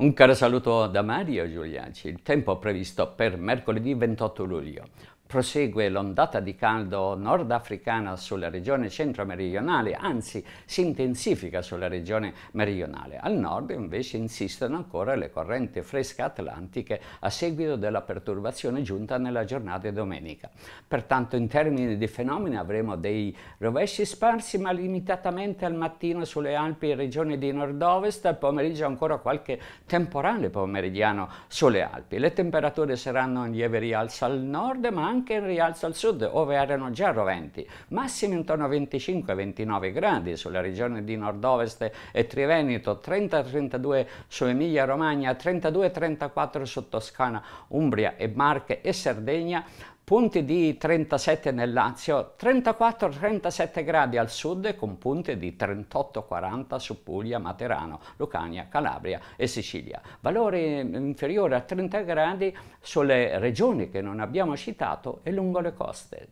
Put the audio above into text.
Un caro saluto da Mario Giuliaci. Il tempo previsto per mercoledì 28 luglio. Prosegue l'ondata di caldo nordafricana sulla regione centro-meridionale, anzi si intensifica sulla regione meridionale. Al nord invece insistono ancora le correnti fresche atlantiche a seguito della perturbazione giunta nella giornata di domenica. Pertanto in termini di fenomeni avremo dei rovesci sparsi ma limitatamente al mattino sulle Alpi e regioni di nord-ovest, al pomeriggio ancora qualche temporale pomeridiano sulle Alpi. Le temperature saranno in lieve rialzo al nord ma anche anche in rialzo al sud, ove erano già roventi, massimi intorno a 25-29 gradi sulla regione di nord-ovest e Triveneto, 30-32 su Emilia-Romagna, 32-34 su Toscana, Umbria e Marche e Sardegna, punti di 37 nel Lazio, 34-37 gradi al sud con punte di 38-40 su Puglia, Materano, Lucania, Calabria e Sicilia. Valore mm, inferiore a 30 gradi sulle regioni che non abbiamo citato e lungo le coste.